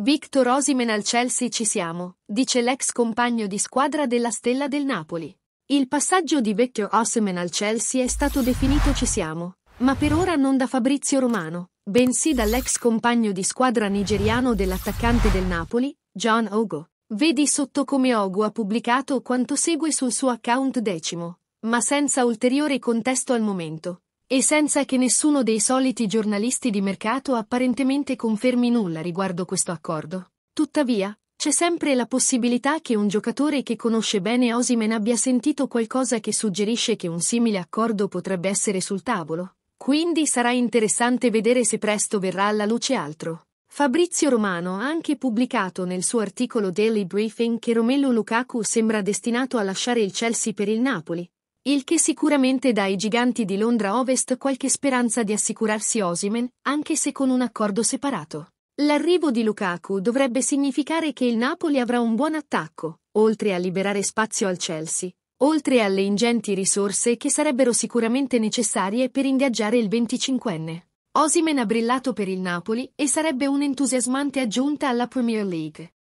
Victor Osimen al Chelsea ci siamo, dice l'ex compagno di squadra della Stella del Napoli. Il passaggio di Victor Osimen al Chelsea è stato definito ci siamo, ma per ora non da Fabrizio Romano, bensì dall'ex compagno di squadra nigeriano dell'attaccante del Napoli, John Ogo. Vedi sotto come Ogo ha pubblicato quanto segue sul suo account decimo, ma senza ulteriore contesto al momento. E senza che nessuno dei soliti giornalisti di mercato apparentemente confermi nulla riguardo questo accordo. Tuttavia, c'è sempre la possibilità che un giocatore che conosce bene Osimen abbia sentito qualcosa che suggerisce che un simile accordo potrebbe essere sul tavolo. Quindi sarà interessante vedere se presto verrà alla luce altro. Fabrizio Romano ha anche pubblicato nel suo articolo Daily Briefing che Romelu Lukaku sembra destinato a lasciare il Chelsea per il Napoli, il che sicuramente dà ai giganti di Londra Ovest qualche speranza di assicurarsi Osimen, anche se con un accordo separato. L'arrivo di Lukaku dovrebbe significare che il Napoli avrà un buon attacco, oltre a liberare spazio al Chelsea, oltre alle ingenti risorse che sarebbero sicuramente necessarie per ingaggiare il 25enne. Osimen ha brillato per il Napoli e sarebbe un'entusiasmante aggiunta alla Premier League.